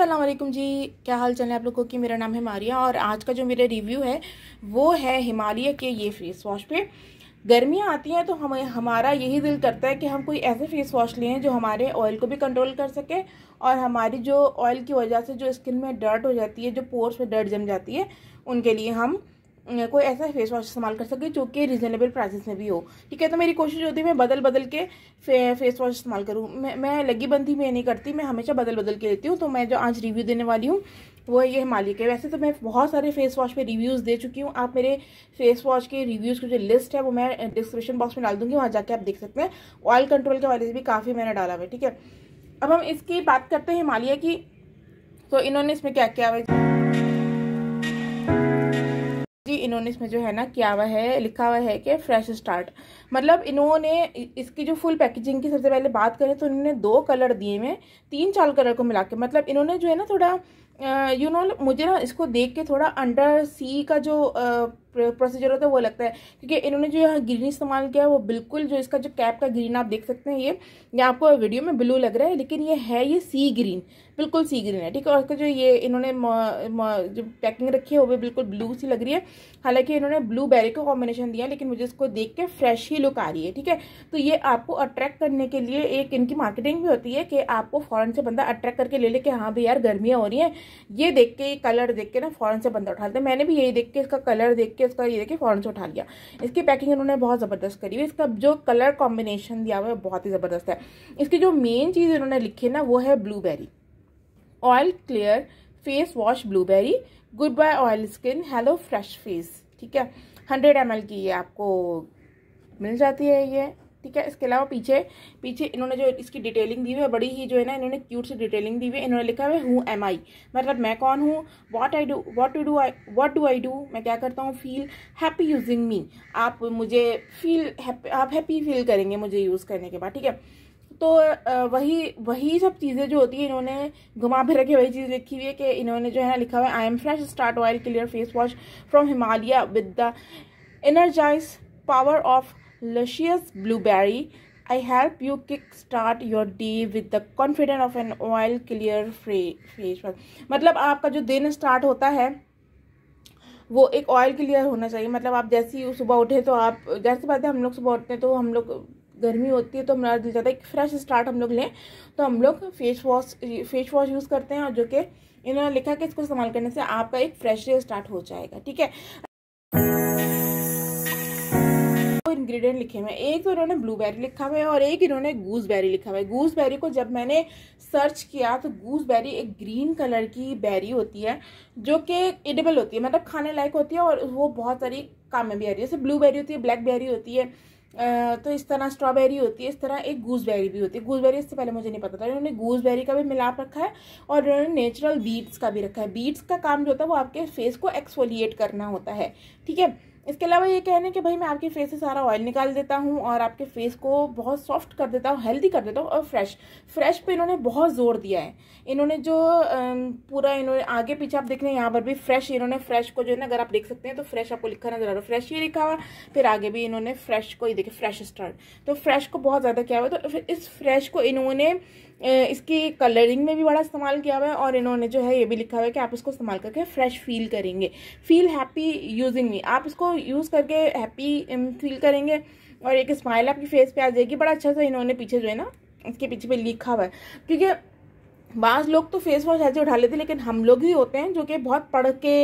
असलम जी क्या हाल चल है आप लोगों की मेरा नाम है मारिया और आज का जो मेरा रिव्यू है वो है हिमालय के ये फेस वॉश पे गर्मियाँ आती हैं तो हमें हमारा यही दिल करता है कि हम कोई ऐसे फेस वॉश लें जो हमारे ऑयल को भी कंट्रोल कर सके और हमारी जो ऑयल की वजह से जो स्किन में डर्ट हो जाती है जो पोर्स में डर्ट जम जाती है उनके लिए हम कोई ऐसा फेस वॉश इस्तेमाल कर सके जो कि रिजनेबल प्राइसेस में भी हो ठीक है तो मेरी कोशिश होती है मैं बदल बदल के फे, फेस वॉश इस्तेमाल करूँ मैं मैं लगी बंदी में नहीं करती मैं हमेशा बदल बदल के लेती हूँ तो मैं जो आज रिव्यू देने वाली हूँ वो ये हिमालय के वैसे तो मैं बहुत सारे फेस वॉश पे रिव्यूज़ दे चुकी हूँ आप मेरे फेस वॉश के रिव्यूज़ की जो लिस्ट है वो मैं डिस्क्रिप्शन बॉक्स में डाल दूँगी वहाँ जाके आप देख सकते हैं ऑयल कंट्रोल के वाले से भी काफ़ी मैंने डाला हुआ है ठीक है अब हम इसकी बात करते हैं हिमालय की तो इन्होंने इसमें क्या क्या हुआ जी इन्होंने इसमें जो है ना किया हुआ है लिखा हुआ है कि फ्रेश स्टार्ट मतलब इन्होंने इसकी जो फुल पैकेजिंग की सबसे पहले बात करें तो इन्होंने दो कलर दिए हुए तीन चार कलर को मिला के मतलब इन्होंने जो है ना थोड़ा यू नो मुझे ना इसको देख के थोड़ा अंडर सी का जो प्रोसीजर होता है वो लगता है क्योंकि इन्होंने जो यहाँ ग्रीन इस्तेमाल किया है वो बिल्कुल जो इसका जो कैप का ग्रीन आप देख सकते हैं ये ये आपको वीडियो में ब्लू लग रहा है लेकिन ये है ये सी ग्रीन बिल्कुल सी ग्रीन है ठीक है और इसका जो ये इन्होंने जो पैकिंग रखी है वो भी बिल्कुल ब्लू सी लग रही है हालांकि इन्होंने ब्लू बेरी का कॉम्बिनेशन दिया लेकिन मुझे इसको देख के फ्रेश ही लुक आ रही है ठीक है तो ये आपको अट्रैक्ट करने के लिए एक इनकी मार्केटिंग भी होती है कि आपको फ़ौरन से बंदा अट्रैक्ट करके ले ले कि हाँ भाई यार गर्मियाँ हो रही हैं ये देख के कलर देख के ना फ़ौरन से बंदा उठाते हैं मैंने भी यही देख के इसका कलर देख के इसका ये देखिए फ़ौरन से उठा लिया इसकी पैकिंग इन्होंने बहुत ज़बरदस्त करी हुई इसका जो कलर कॉम्बिनेशन दिया हुआ है बहुत ही ज़बरदस्त है इसकी जो मेन चीज़ इन्होंने लिखी है ना वो है blueberry oil clear face wash blueberry goodbye oil skin hello fresh face ठीक है हंड्रेड एम की ये आपको मिल जाती है ये ठीक है इसके अलावा पीछे पीछे इन्होंने जो इसकी डिटेलिंग दी हुई है बड़ी ही जो है ना इन्होंने क्यूट सी डिटेलिंग दी हुई है इन्होंने लिखा हुआ है हूँ एम आई मतलब मैं कौन हूँ what I do what to do I what do I do मैं क्या करता हूँ फील हैप्पी यूजिंग मी आप मुझे फील आप हैप्पी फील करेंगे मुझे यूज़ करने के बाद ठीक है तो वही वही सब चीज़ें जो होती है इन्होंने घुमा फिर के वही चीज़ लिखी हुई है कि इन्होंने जो है ना लिखा हुआ है I am fresh start oil clear face wash from Himalaya with the energize power of luscious blueberry. I help you kickstart your day with the confidence of an oil clear face wash. मतलब आपका जो दिन start होता है वो एक oil clear होना चाहिए मतलब आप जैसे ही सुबह उठे तो आप जैसे बात है हम लोग सुबह उठते हैं तो हम लोग गर्मी होती है तो हमारा दिल जाता है एक फ्रेश स्टार्ट हम लोग लें तो हम लोग face wash face wash use करते हैं और जो कि इन्होंने लिखा कि इसको इस्तेमाल करने से आपका एक फ्रेश स्टार्ट हो जाएगा ठीक है इंग्रेडिएंट लिखे हुए एक तो इन्होंने ब्लूबेरी लिखा हुआ है और एक इन्होंने गूसबेरी लिखा हुआ है गूसबेरी को जब मैंने सर्च किया तो गूसबेरी एक ग्रीन कलर की बेरी होती है जो कि एडेबल होती है मतलब खाने लायक होती है और वो बहुत सारी काम में भी आ रही है जैसे ब्लूबेरी होती है ब्लैकबेरी होती है तो इस तरह स्ट्रॉबेरी होती है इस तरह एक गूसबेरी भी होती है गूसबेरी इससे पहले मुझे नहीं पता था इन्होंने गूसबेरी का भी मिलाप रखा है और इन्होंने नेचुरल बीट्स का भी रखा है बीट्स का काम जो होता है वो आपके फेस को एक्सफोलिएट करना होता है ठीक है इसके अलावा ये कहने कि भाई मैं आपके फेस से सारा ऑयल निकाल देता हूँ और आपके फेस को बहुत सॉफ्ट कर देता हूँ हेल्दी कर देता हूँ और फ्रेश फ्रेश पे इन्होंने बहुत जोर दिया है इन्होंने जो पूरा इन्होंने आगे पीछे आप देख रहे हैं यहाँ पर भी फ्रेश इन्होंने फ्रेश को जो है ना अगर आप देख सकते हैं तो फ्रेश आपको लिखा नजर आ रहा है फ्रेश ये लिखा हुआ फिर आगे भी इन्होंने फ्रेश को ही देखे फ्रेश स्टार्ट तो फ्रेश को बहुत ज़्यादा क्या हुआ तो इस फ्रेश को इन्होंने इसकी कलरिंग में भी बड़ा इस्तेमाल किया हुआ है और इन्होंने जो है ये भी लिखा हुआ है कि आप इसको इस्तेमाल करके फ्रेश फील करेंगे फील हैप्पी यूजिंग मी आप इसको यूज़ करके हैप्पी फील um, करेंगे और एक स्माइल आपकी फेस पे आ जाएगी बड़ा अच्छा सा इन्होंने पीछे जो है ना इसके पीछे पे लिखा हुआ है क्योंकि बाज़ लोग तो फेस वॉश ऐसे उठा लेते हैं लेकिन हम लोग ही होते हैं जो कि बहुत पढ़ के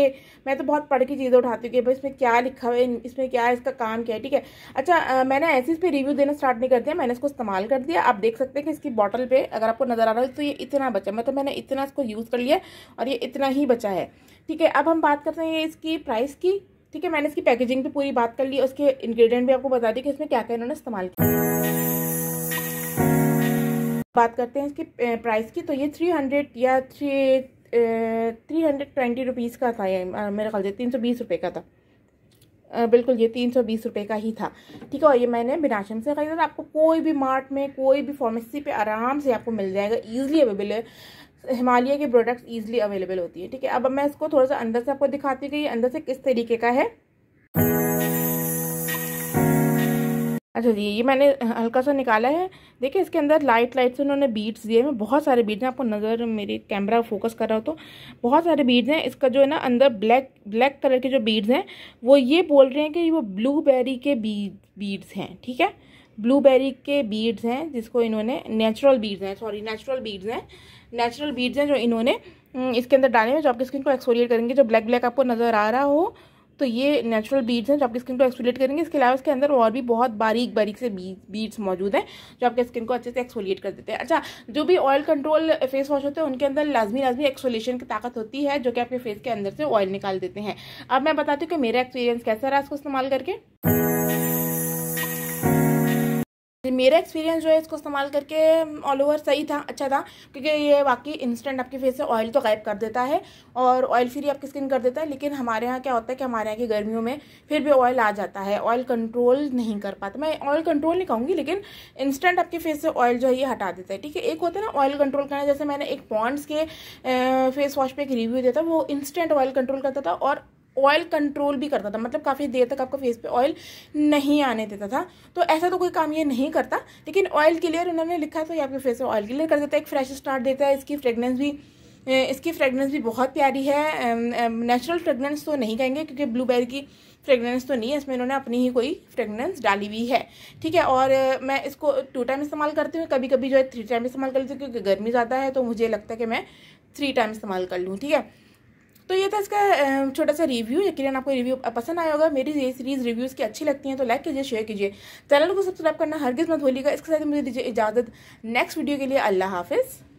मैं तो बहुत पढ़ के चीज़ें उठाती हूँ कि भाई इसमें क्या लिखा हुआ है इसमें क्या है इसका काम क्या है ठीक है अच्छा आ, मैंने ऐसे इस पर रिव्यू देना स्टार्ट नहीं कर दिया मैंने इसको इस्तेमाल कर दिया आप देख सकते हैं कि इसकी बॉटल पर अगर आपको नज़र आ रहा है तो ये इतना बचा मैं तो मैंने इतना इसको यूज़ कर लिया और ये इतना ही बचा है ठीक है अब हम बात करते हैं इसकी प्राइस की ठीक है मैंने इसकी पैकेजिंग पर पूरी बात कर ली उसके इन्ग्रीडियंट भी आपको बता दी कि इसमें क्या क्या इन्होंने इस्तेमाल किया बात करते हैं इसकी प्राइस की तो ये थ्री हंड्रेड या three three hundred twenty rupees का था ये मेरे ख्याल से तीन सौ बीस रुपये का था बिल्कुल ये तीन सौ बीस रुपये का ही था ठीक है और ये मैंने बिनाशम से ख़रीदा था आपको कोई भी मार्ट में कोई भी फार्मेसी पे आराम से आपको मिल जाएगा ईजिली अवेलेबल है हिमालय के प्रोडक्ट्स ईजिली अवेलेबल होती है ठीक है अब मैं इसको थोड़ा सा अंदर से आपको दिखाती हूँ कि ये अंदर से किस तरीके का है अच्छा जी ये मैंने हल्का सा निकाला है देखिए इसके अंदर लाइट लाइट से उन्होंने बीट्स दिए हैं बहुत सारे बीट्स हैं आपको नज़र मेरे कैमरा फोकस कर रहा हो तो बहुत सारे बीट्स हैं इसका जो है ना अंदर ब्लैक ब्लैक कलर के जो बीट्स हैं वो ये बोल रहे हैं कि वो ब्लूबेरी के बी बीड्स हैं ठीक है ब्लूबेरी के बीड्स हैं जिसको इन्होंने नेचुरल बीड्स हैं सॉरी नेचुरल बीड्स हैं नेचुरल बीड्स हैं जो इन्होंने इसके अंदर डाले हैं जो आपकी स्किन को एक्सपोरियर करेंगे जो ब्लैक ब्लैक आपको नज़र आ रहा हो तो ये नेचुरल बीड्स हैं जो आपकी स्किन को एक्सफोलिएट करेंगे इसके अलावा इसके अंदर और भी बहुत बारीक बारीक से बीड्स मौजूद हैं जो आपके स्किन को अच्छे से एक्सफोलिएट कर देते हैं अच्छा जो भी ऑयल कंट्रोल फेस वॉश होते हैं उनके अंदर लाजमी लाजमी एक्सफोलिएशन की ताकत होती है जो कि आपके फेस के अंदर से ऑयल निकाल देते हैं अब मैं बताती हूँ कि मेरा एक्सपीरियंस कैसा रहा इसको इस्तेमाल करके मेरा एक्सपीरियंस जो है इसको इस्तेमाल करके ऑल ओवर सही था अच्छा था क्योंकि ये वाकई इंस्टेंट आपके फेस से ऑयल तो गायब कर देता है और ऑयल फ्री आपकी स्किन कर देता है लेकिन हमारे यहाँ क्या होता है कि हमारे यहाँ की गर्मियों में फिर भी ऑयल आ जाता है ऑयल कंट्रोल नहीं कर पाता मैं ऑयल कंट्रोल नहीं कहूँगी लेकिन इंस्टेंट आपके फेस से ऑयल जो है ये हटा देता है ठीक है एक होता है ना ऑयल कंट्रोल करना जैसे मैंने एक पॉन्ड्स के फेस वॉश पर एक रिव्यू दिया था वो इंस्टेंट ऑयल कंट्रोल करता था और ऑयल कंट्रोल भी करता था मतलब काफ़ी देर तक आपका फेस पे ऑयल नहीं आने देता था तो ऐसा तो कोई काम ये नहीं करता लेकिन ऑयल क्लियर उन्होंने लिखा तो ये आपके फेस पे ऑयल क्लियर कर देता है एक फ्रेश स्टार्ट देता है इसकी फ्रेगनेंस भी इसकी फ्रेगनेंस भी बहुत प्यारी है नेचुरल फ्रेगनेंस तो नहीं कहेंगे क्योंकि ब्लूबेरी की फ्रेगनेंस तो नहीं है इसमें इन्होंने अपनी ही कोई फ्रेगनेंस डाली हुई है ठीक है और मैं इसको टू टाइम इस्तेमाल करती हूँ कभी कभी जो है थ्री टाइम इस्तेमाल कर लेती हूँ क्योंकि गर्मी ज़्यादा है तो मुझे लगता है कि मैं थ्री टाइम इस्तेमाल कर लूँ ठीक है तो ये था इसका छोटा सा रिव्यू यकीन आपको रिव्यू पसंद आया होगा मेरी ये सीरीज़ रिव्यूज़ की अच्छी लगती हैं तो लाइक कीजिए शेयर कीजिए चैनल को सब्सक्राइब करना हरगिज़ मत भूलिएगा इसके साथ मुझे दीजिए इजाज़त नेक्स्ट वीडियो के लिए अल्लाह हाफिज़